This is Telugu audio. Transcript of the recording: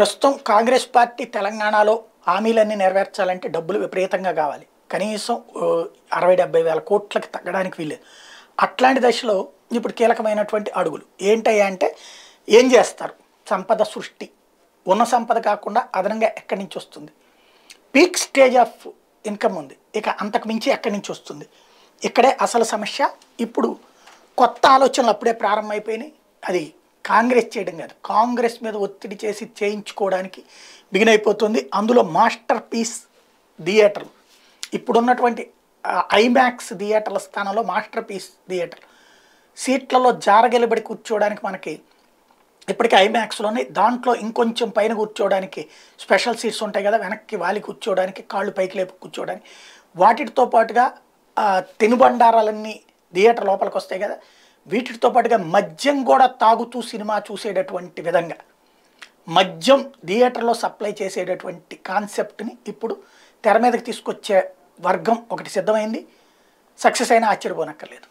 ప్రస్తుతం కాంగ్రెస్ పార్టీ తెలంగాణలో హామీలన్నీ నెరవేర్చాలంటే డబ్బులు విపరీతంగా కావాలి కనీసం అరవై డెబ్బై వేల కోట్లకి తగ్గడానికి వీలేదు అట్లాంటి దశలో ఇప్పుడు కీలకమైనటువంటి అడుగులు ఏంటయ్యా అంటే ఏం చేస్తారు సంపద సృష్టి ఉన్న సంపద కాకుండా అదనంగా ఎక్కడి నుంచి వస్తుంది పీక్ స్టేజ్ ఆఫ్ ఇన్కమ్ ఉంది ఇక అంతకు మించి ఎక్కడి నుంచి వస్తుంది ఇక్కడే అసలు సమస్య ఇప్పుడు కొత్త ఆలోచనలు అప్పుడే ప్రారంభమైపోయినాయి అది కాంగ్రెస్ చేయడం కాదు కాంగ్రెస్ మీద ఒత్తిడి చేసి చేయించుకోవడానికి బిగిన్ అయిపోతుంది అందులో మాస్టర్ పీస్ థియేటర్ ఇప్పుడున్నటువంటి ఐమాక్స్ థియేటర్ల స్థానంలో మాస్టర్ పీస్ థియేటర్ సీట్లలో జారగలిబడి కూర్చోవడానికి మనకి ఇప్పటికే ఉన్నాయి దాంట్లో ఇంకొంచెం పైన కూర్చోవడానికి స్పెషల్ సీట్స్ ఉంటాయి కదా వెనక్కి వాలి కూర్చోవడానికి కాళ్ళు పైకి లేపు కూర్చోవడానికి వాటితో పాటుగా తినుబండారాలన్నీ థియేటర్ లోపలికి వస్తాయి కదా వీటితో పాటుగా మద్యం కూడా తాగుతూ సినిమా చూసేటటువంటి విధంగా మద్యం థియేటర్లో సప్లై చేసేటటువంటి కాన్సెప్ట్ని ఇప్పుడు తెర మీదకి తీసుకొచ్చే వర్గం ఒకటి సిద్ధమైంది సక్సెస్ అయినా ఆశ్చర్యపోనక్కర్లేదు